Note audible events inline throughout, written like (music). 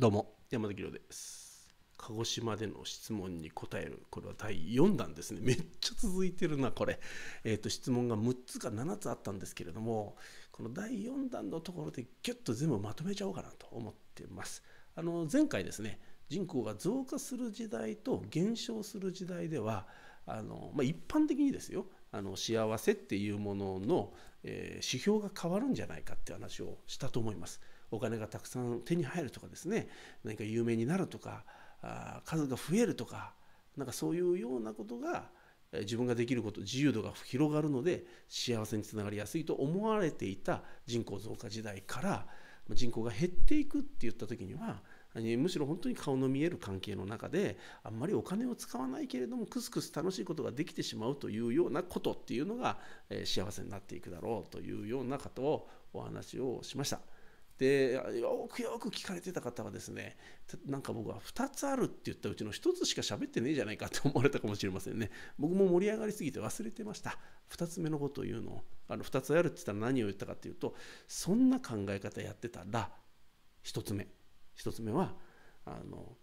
どうも山崎亮です鹿児島での質問に答えるこれは第4弾ですねめっちゃ続いてるなこれ、えーと、と質問が6つか7つあったんですけれどもこの第4弾のところでギュッと全部まとめちゃおうかなと思ってますあの前回ですね人口が増加する時代と減少する時代ではあの、まあ、一般的にですよあの幸せっていうものの、えー、指標が変わるんじゃないかって話をしたと思います。お金がたくさん手に入るとかですね何か有名になるとかあ数が増えるとかなんかそういうようなことが自分ができること自由度が広がるので幸せにつながりやすいと思われていた人口増加時代から人口が減っていくって言った時にはむしろ本当に顔の見える関係の中であんまりお金を使わないけれどもクスクス楽しいことができてしまうというようなことっていうのが幸せになっていくだろうというようなことをお話をしました。でよくよく聞かれてた方はですねなんか僕は2つあるって言ったうちの1つしか喋ってねえじゃないかって思われたかもしれませんね僕も盛り上がりすぎて忘れてました2つ目のことを言うのあの2つあるって言ったら何を言ったかっていうとそんな考え方やってたら1つ目1つ目はあの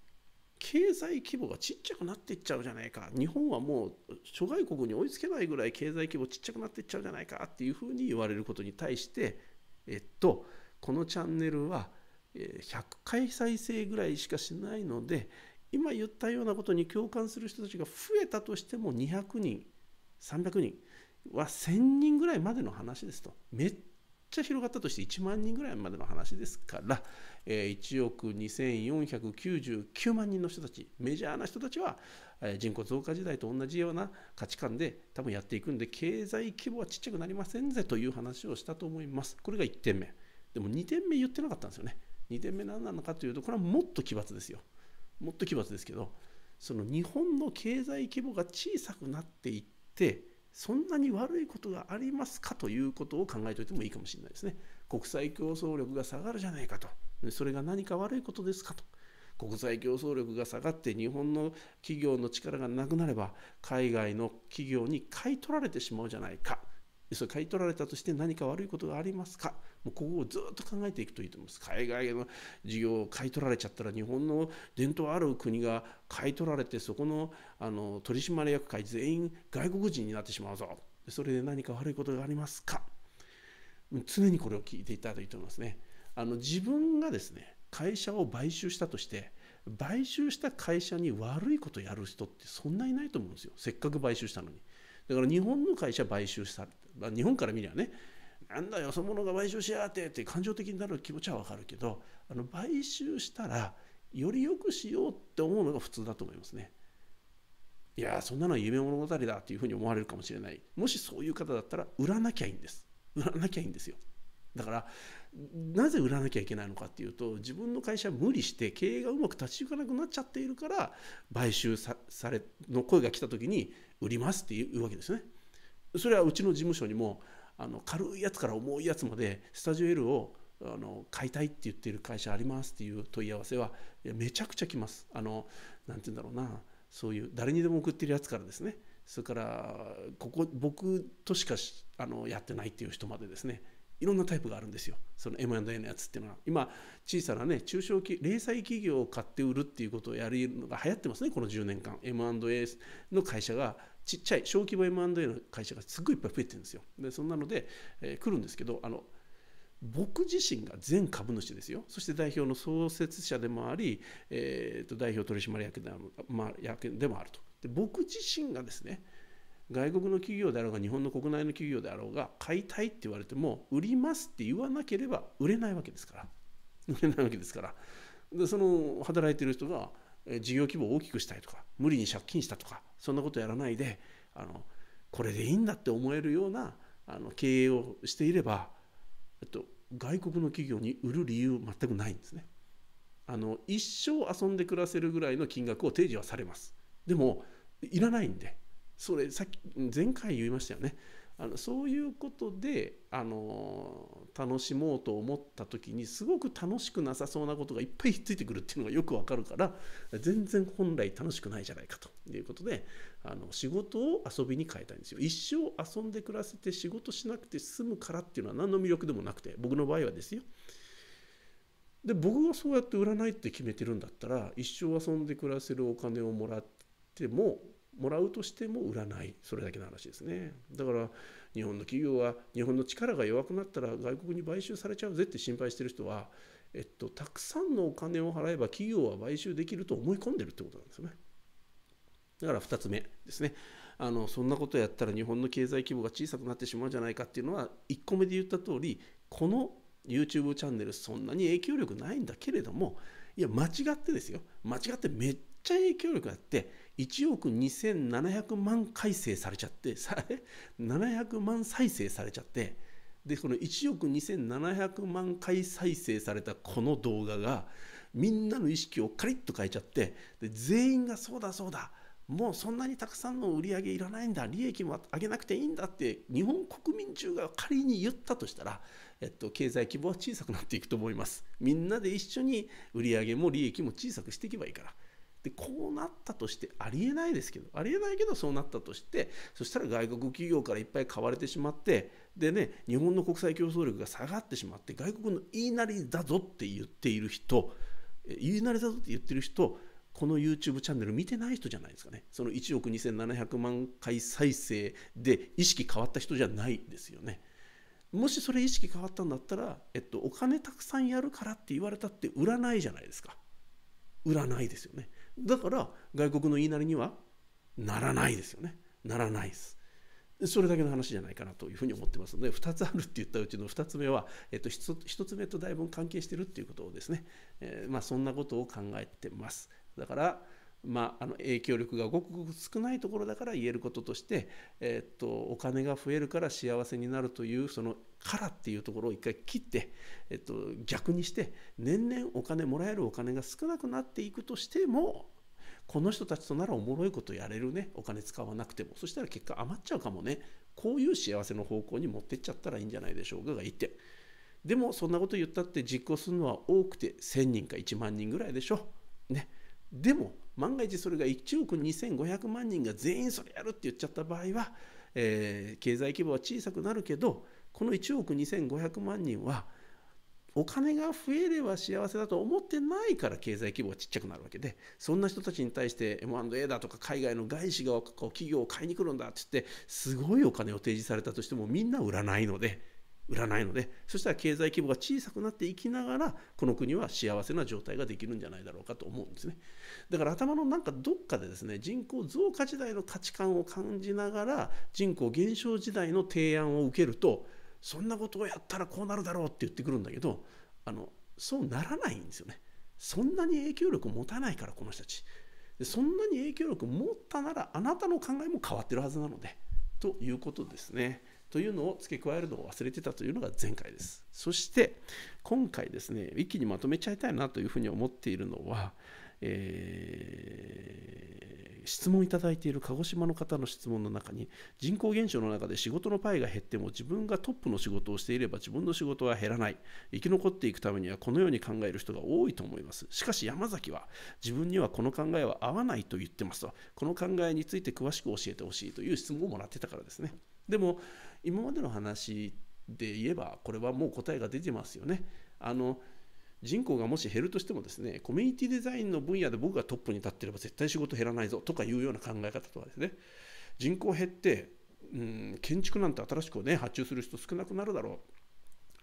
経済規模がちっちゃくなっていっちゃうじゃないか日本はもう諸外国に追いつけないぐらい経済規模ちっちゃくなっていっちゃうじゃないかっていうふうに言われることに対してえっとこのチャンネルは100回再生ぐらいしかしないので今言ったようなことに共感する人たちが増えたとしても200人300人は1000人ぐらいまでの話ですとめっちゃ広がったとして1万人ぐらいまでの話ですから、え1億2499万人の人たちメジャーな人たちは、え人口増加時代と同じような価値観で多分やっていくんで経済規模はちっちゃくなりませんぜという話をしたと思いますこれが1点目。でも2点目言ってなかったんですよね。2点目何なのかというと、これはもっと奇抜ですよ。もっと奇抜ですけど、その日本の経済規模が小さくなっていって、そんなに悪いことがありますかということを考えておいてもいいかもしれないですね。国際競争力が下がるじゃないかと。それが何か悪いことですかと。国際競争力が下がって日本の企業の力がなくなれば海外の企業に買い取られてしまうじゃないかそれ買い取られたとして何か悪いことがありますかもうここをずっと考えていくといいと思います。海外の事業を買い取られちゃったら日本の伝統ある国が買い取られてそこのあの取締役会全員外国人になってしまうぞ。それで何か悪いことがありますか常にこれを聞いていただいて思いますね。あの自分がですね会社を買収したとして買収した会社に悪いことやる人ってそんないないと思うんですよせっかく買収したのにだから日本の会社買収したまあ、日本から見りゃねなんだよそのものが買収しやがってって感情的になる気持ちは分かるけどあの買収したらより良くしようって思うのが普通だと思いますね。いやそんなのは夢物語だっていうふうに思われるかもしれないもしそういう方だったら売らなきゃいいんです売らなきゃいいんですよだからなぜ売らなきゃいけないのかっていうと自分の会社無理して経営がうまく立ち行かなくなっちゃっているから買収されの声が来た時に売りますっていうわけですねそれはうちの事務所にもあの軽いやつから重いやつまでスタジオ L をあの買いたいって言ってる会社ありますっていう問い合わせはめちゃくちゃ来ます。あのなて言うんだろうなそういう誰にでも送ってるやつからですねそれからここ僕としかあのやってないっていう人までですねいろんなタイプがあるんですよその M&A のやつっていうのは今小さなね中小企零細企業を買って売るっていうことをやるのが流行ってますねこの10年間 M&A の会社がちっちゃい小規模 M&A の会社がすごいいっぱい増えてるんですよでそんなので、えー、来るんですけどあの僕自身が全株主ですよそして代表の創設者でもあり、えー、と代表取締役でもあるとで僕自身がですね外国の企業であろうが日本の国内の企業であろうが買いたいって言われても売りますって言わなければ売れないわけですから (laughs) 売れないわけですからでその働いてる人が事業規模を大きくしたいとか無理に借金したとかそんなことやらないであのこれでいいんだって思えるようなあの経営をしていれば、えっと、外国の企業に売る理由全くないんですね。あの一生遊んで暮らせるぐらいの金額を提示はされます。でもいらないんでそれさっき前回言いましたよねあのそういうことであの楽しもうと思った時にすごく楽しくなさそうなことがいっぱいひっついてくるっていうのがよくわかるから全然本来楽しくないじゃないかということであの仕事を遊びに変えたいんですよ一生遊んで暮らせて仕事しなくて済むからっていうのは何の魅力でもなくて僕の場合はですよで僕がそうやって占いって決めてるんだったら一生遊んで暮らせるお金をもらってももらうとしても売らないそれだけの話ですねだから日本の企業は日本の力が弱くなったら外国に買収されちゃうぜって心配してる人は、えっと、たくさんのお金を払えば企業は買収できると思い込んでるってことなんですよねだから2つ目ですねあのそんなことやったら日本の経済規模が小さくなってしまうんじゃないかっていうのは1個目で言った通りこの YouTube チャンネルそんなに影響力ないんだけれどもいや間違ってですよ間違ってめっちゃ影響力あって1億2700万回生されちゃって700万再生されちゃってでこの1億2700万回再生されたこの動画がみんなの意識をカリッと変えちゃってで全員がそうだそうだもうそんなにたくさんの売り上げいらないんだ利益も上げなくていいんだって日本国民中が仮に言ったとしたら、えっと、経済規模は小さくなっていくと思いますみんなで一緒に売り上げも利益も小さくしていけばいいからでこうなったとしてありえないですけどありえないけどそうなったとしてそしたら外国企業からいっぱい買われてしまってでね日本の国際競争力が下がってしまって外国の言いなりだぞって言っている人言いなりだぞって言ってる人この YouTube チャンネル見てない人じゃないですかねその1億2700万回再生で意識変わった人じゃないですよね。もしそれ意識変わったんだったら、えっと、お金たくさんやるからって言われたって売らないじゃないですか売らないですよねだから外国の言いなりにはならないですよねならないですそれだけの話じゃないかなというふうに思ってますので2つあるって言ったうちの2つ目は、えっと、1, つ目とだいぶ関係してるっていうことをですね、えー、まあ、そんなことを考えてますだからまあ、あの影響力がごくごく少ないところだから言えることとして、えっとお金が増えるから幸せになるというそのからっていうところを一回切って、えっと、逆にして年々お金もらえるお金が少なくなっていくとしてもこの人たちとならおもろいことやれるねお金使わなくてもそしたら結果余っちゃうかもねこういう幸せの方向に持ってっちゃったらいいんじゃないでしょうかが言ってでもそんなこと言ったって実行するのは多くて1000人か1万人ぐらいでしょねでも万が一それが1億2500万人が全員それやるって言っちゃった場合は、えー、経済規模は小さくなるけどこの1億2500万人はお金が増えれば幸せだと思ってないから経済規模がちっちゃくなるわけでそんな人たちに対して M&A だとか海外の外資が企業を買いに来るんだって言ってすごいお金を提示されたとしてもみんな売らないので売らないのでそしたら経済規模が小さくなっていきながらこの国は幸せな状態ができるんじゃないだろうかと思うんですねだから頭のなんかどっかでですね人口増加時代の価値観を感じながら人口減少時代の提案を受けるとそんなことをやったらこうなるだろうって言ってくるんだけどあのそうならないんですよねそんなに影響力を持たないからこの人たちでそんなに影響力を持ったならあなたの考えも変わってるはずなのでということですねというのを付け加えるのを忘れてたというのが前回ですそして今回ですね一気にまとめちゃいたいなというふうに思っているのはえー、質問いただいている鹿児島の方の質問の中に人口減少の中で仕事のパイが減っても自分がトップの仕事をしていれば自分の仕事は減らない生き残っていくためにはこのように考える人が多いと思いますしかし山崎は自分にはこの考えは合わないと言ってますとこの考えについて詳しく教えてほしいという質問をもらってたからですねでも今までの話で言えばこれはもう答えが出てますよねあの人口がもし減るとしてもですねコミュニティデザインの分野で僕がトップに立ってれば絶対仕事減らないぞとかいうような考え方とはですね人口減って、うん、建築なんて新しくね発注する人少なくなるだろう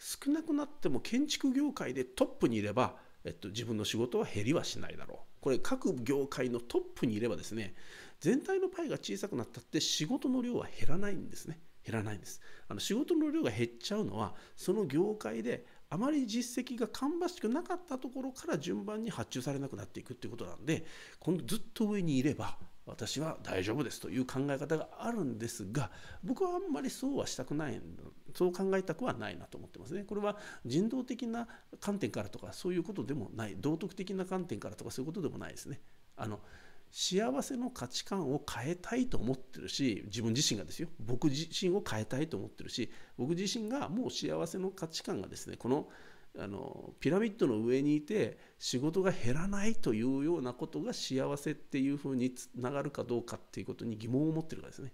少なくなっても建築業界でトップにいれば、えっと、自分の仕事は減りはしないだろうこれ各業界のトップにいればですね全体のパイが小さくなったって仕事の量は減らないんですね減らないんですあの仕事の量が減っちゃうのはその業界であまり実績が芳しくなかったところから順番に発注されなくなっていくっていうことなんで今度ずっと上にいれば私は大丈夫ですという考え方があるんですが僕はあんまりそうはしたくないそう考えたくはないなと思ってますねこれは人道的な観点からとかそういうことでもない道徳的な観点からとかそういうことでもないですねあの幸せの価値観を変えたいと思ってるし自分自身がですよ僕自身を変えたいと思ってるし僕自身がもう幸せの価値観がですねこのあのピラミッドの上にいて仕事が減らないというようなことが幸せっていうふうにつながるかどうかっていうことに疑問を持ってるからですね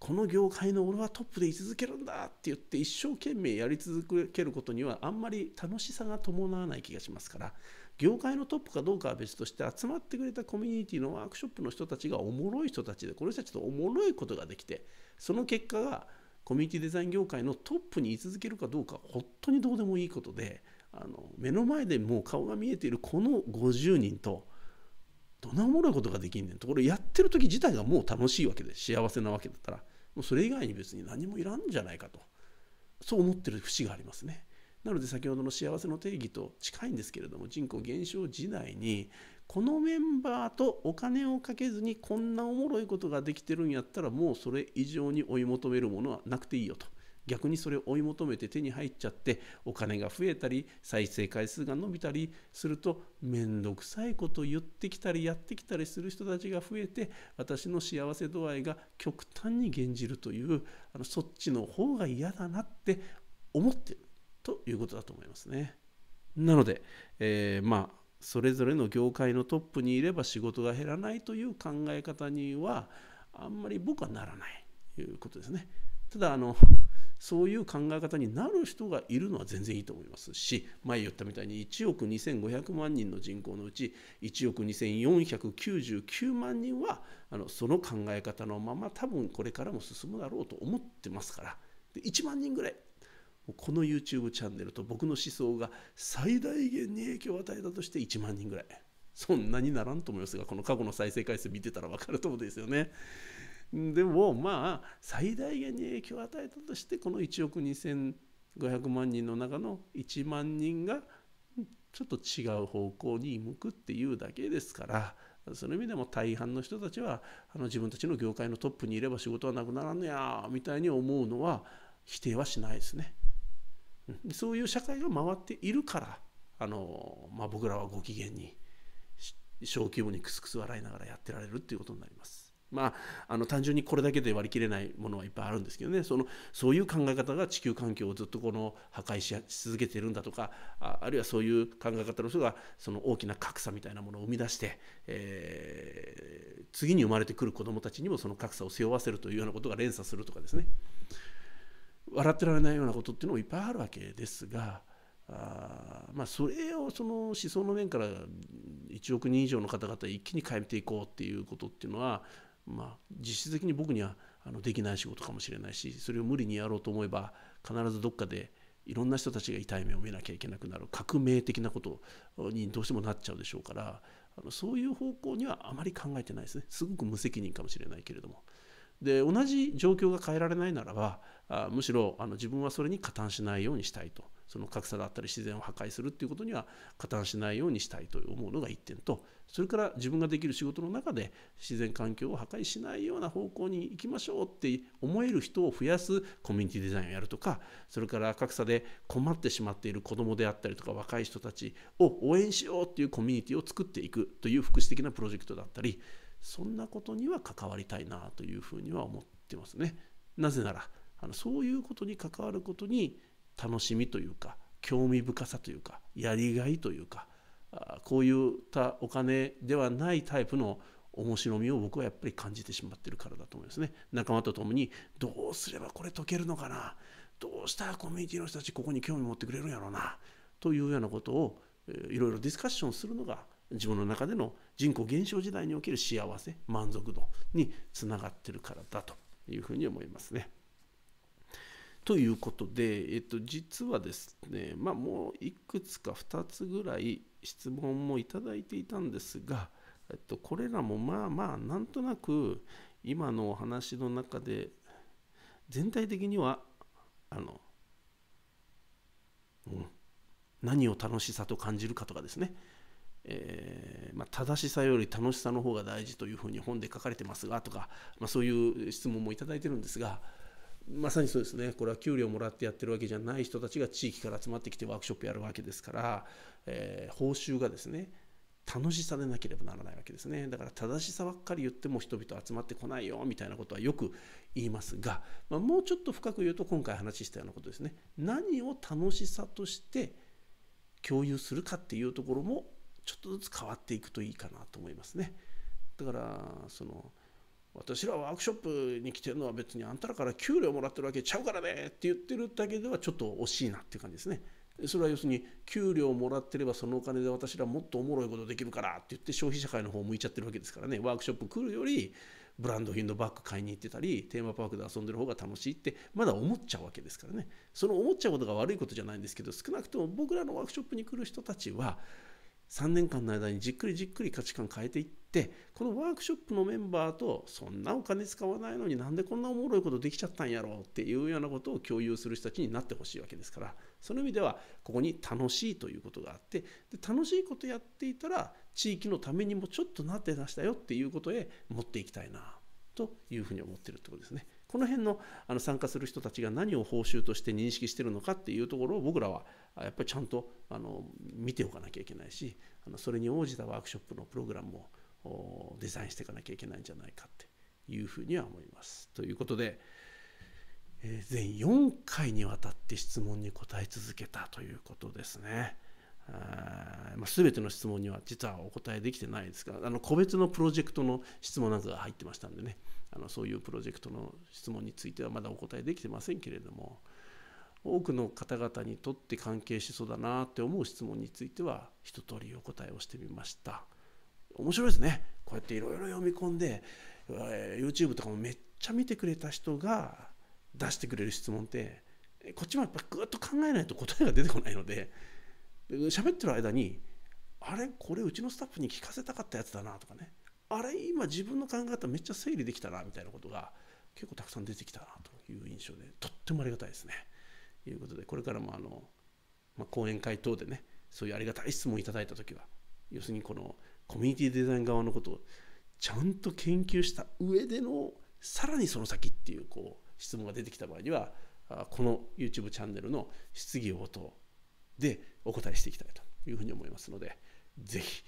この業界の俺はトップで居続けるんだって言って一生懸命やり続けることにはあんまり楽しさが伴わない気がしますから業界のトップかどうかは別として集まってくれたコミュニティのワークショップの人たちがおもろい人たちでこの人たちとおもろいことができてその結果がコミュニティデザイン業界のトップに居続けるかどうか本当にどうでもいいことであの目の前でもう顔が見えているこの50人とどんなおもろいことができんねんとこれやってる時自体がもう楽しいわけで幸せなわけだったらもうそれ以外に別に何もいらんじゃないかとそう思ってる節がありますね。なので先ほどの幸せの定義と近いんですけれども人口減少時代にこのメンバーとお金をかけずにこんなおもろいことができてるんやったらもうそれ以上に追い求めるものはなくていいよと。逆にそれを追い求めて手に入っちゃってお金が増えたり再生回数が伸びたりすると面倒くさいこと言ってきたりやってきたりする人たちが増えて私の幸せ度合いが極端に減じるというあのそっちの方が嫌だなって思ってる。ということだと思いますね。なので、えー、まあそれぞれの業界のトップにいれば仕事が減らないという考え方にはあんまり僕はならないということですね。ただあのそういう考え方になる人がいるのは全然いいと思いますし前言ったみたいに1億2500万人の人口のうち1億2499万人はあのその考え方のまま多分これからも進むだろうと思ってますからで1万人ぐらいこの YouTube チャンネルと僕の思想が最大限に影響を与えたとして1万人ぐらいそんなにならんと思いますがこの過去の再生回数見てたら分かると思うんですよねでもまあ最大限に影響を与えたとしてこの1億2500万人の中の1万人がちょっと違う方向に向くっていうだけですからその意味でも大半の人たちはあの自分たちの業界のトップにいれば仕事はなくならんのやみたいに思うのは否定はしないですね。そういう社会が回っているからあの、まあ、僕らはご機嫌に小規模にクスクス笑いながらやってられるっていうことになります。まあ、あの単純にこれだけで割り切れないものはいっぱいあるんですけどねそのそういう考え方が地球環境をずっとこの破壊し続けてるんだとかああるいはそういう考え方の人がその大きな格差みたいなものを生み出して、えー、次に生まれてくる子どもたちにもその格差を背負わせるというようなことが連鎖するとかですね笑ってられないようなことっていうのもいっぱいあるわけですがあまあそれをその思想の面から1億人以上の方々一気に変えていこうっていうことっていうのは、まあ、実質的に僕にはあのできない仕事かもしれないしそれを無理にやろうと思えば必ずどっかでいろんな人たちが痛い目を見なきゃいけなくなる革命的なことにどうしてもなっちゃうでしょうからあのそういう方向にはあまり考えてないですねすごく無責任かもしれないけれども。で同じ状況が変えられないならばあむしろあの自分はそれに加担しないようにしたいとその格差だったり自然を破壊するっていうことには加担しないようにしたいと思うのが1点とそれから自分ができる仕事の中で自然環境を破壊しないような方向に行きましょうって思える人を増やすコミュニティデザインをやるとかそれから格差で困ってしまっている子どもであったりとか若い人たちを応援しようっていうコミュニティを作っていくという福祉的なプロジェクトだったりそんなことには関わりたいなというふうには思ってますね。なぜならあのそういうことに関わることに楽しみというか興味深さというかやりがいというかこういったお金ではないタイプの面白みを僕はやっぱり感じてしまってるからだと思いますね。仲間と共にどうすればこれ解けるのかなどうしたらコミュニティの人たちここに興味持ってくれるんやろうなというようなことをいろいろディスカッションするのが自分の中での人口減少時代における幸せ満足度につながってるからだというふうに思いますね。ということで、えっと、実はですね、まあ、もういくつか2つぐらい質問もいただいていたんですが、えっと、これらもまあまあなんとなく今のお話の中で全体的にはあの、うん、何を楽しさと感じるかとかですねえー、まあ、正しさより楽しさの方が大事というふうに本で書かれてますがとか、まあ、そういう質問も頂いてるんですがまさにそうですねこれは給料もらってやってるわけじゃない人たちが地域から集まってきてワークショップやるわけですから、えー、報酬がですね楽しさでなければならないわけですねだから正しさばっかり言っても人々集まってこないよみたいなことはよく言いますが、まあ、もうちょっと深く言うと今回話したようなことですね何を楽しさとして共有するかっていうところもちょっとずつ変わっていくといいかなと思いますね。だからその私らワークショップに来てるのは別にあんたらから給料もらってるわけちゃうからねって言ってるだけではちょっと惜しいなっていう感じですね。それは要するに給料もらってればそのお金で私らもっとおもろいことできるからって言って消費社会の方向いちゃってるわけですからねワークショップ来るよりブランド品のバッグ買いに行ってたりテーマパークで遊んでる方が楽しいってまだ思っちゃうわけですからねその思っちゃうことが悪いことじゃないんですけど少なくとも僕らのワークショップに来る人たちは3年間の間にじっくりじっくり価値観変えていってこのワークショップのメンバーとそんなお金使わないのになんでこんなおもろいことできちゃったんやろうっていうようなことを共有する人たちになってほしいわけですからその意味ではここに楽しいということがあってで楽しいことやっていたら地域のためにもちょっとなって出したよっていうことへ持っていきたいなというふうに思ってるってことですね。この辺のあの参加する人たちが何を報酬として認識してるのかっていうところを僕らはやっぱりちゃんとあの見ておかなきゃいけないしあのそれに応じたワークショップのプログラムをデザインしていかなきゃいけないんじゃないかっていうふうには思います。ということで、えー、全4回にわたって質問に答え続けたということですね。ま全ての質問には実はお答えできてないですら、あの個別のプロジェクトの質問なんかが入ってましたんでねあのそういうプロジェクトの質問についてはまだお答えできてませんけれども多くの方々にとって関係しそうだなって思う質問については一通りお答えをしてみました面白いですねこうやっていろいろ読み込んで YouTube とかもめっちゃ見てくれた人が出してくれる質問ってこっちもやっぱぐっと考えないと答えが出てこないので喋ってる間にあれこれうちのスタッフに聞かせたかったやつだなとかねあれ今自分の考え方めっちゃ整理できたなみたいなことが結構たくさん出てきたなという印象でとってもありがたいですね。ということでこれからもあの、まあ、講演会等でねそういうありがたい質問をいただいた時は要するにこのコミュニティデザイン側のことをちゃんと研究した上でのさらにその先っていうこう質問が出てきた場合にはこの YouTube チャンネルの質疑応答でお答えしていきたいというふうに思いますので是非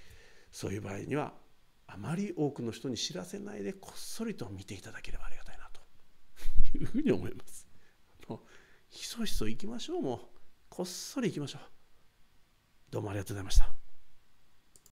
そういう場合にはあまり多くの人に知らせないでこっそりと見ていただければありがたいなというふうに思います。ひそひそ行きましょうもうこっそり行きましょうどうもありがとうございました。